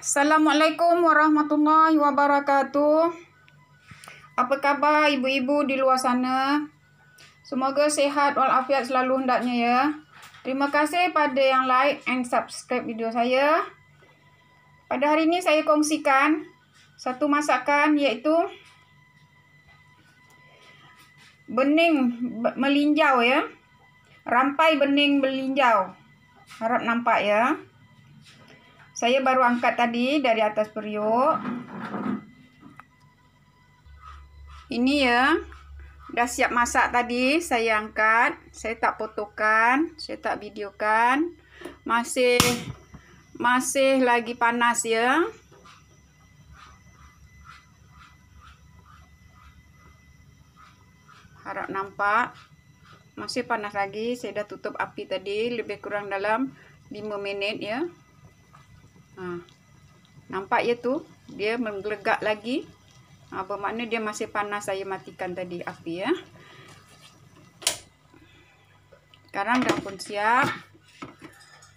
Assalamualaikum warahmatullahi wabarakatuh. Apa khabar ibu-ibu di luar sana? Semoga sehat walafiat selalu hendaknya ya. Terima kasih pada yang like and subscribe video saya. Pada hari ini saya kongsikan satu masakan iaitu bening melinjau ya. Rampai bening melinjau. Harap nampak ya. Ya. Saya baru angkat tadi dari atas periuk. Ini ya. Dah siap masak tadi saya angkat. Saya tak fotokan, saya tak videokan. Masih masih lagi panas ya. Harap nampak. Masih panas lagi. Saya dah tutup api tadi lebih kurang dalam 5 minit ya. Ha. Nampak ya tu? Dia menggelegak lagi. Ha, bermakna dia masih panas saya matikan tadi api ya. Sekarang dah pun siap.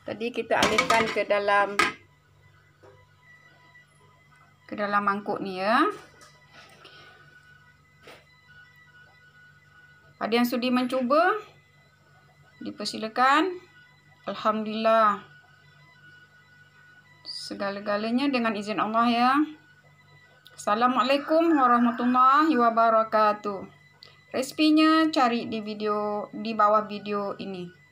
Tadi kita alihkan ke dalam ke dalam mangkuk ni ya. Ada yang sudi mencuba? Dipersilakan. Alhamdulillah. segala-galanya dengan izin Allah ya. Assalamualaikum warahmatullahi wabarakatuh. Resipinya cari di video di bawah video ini.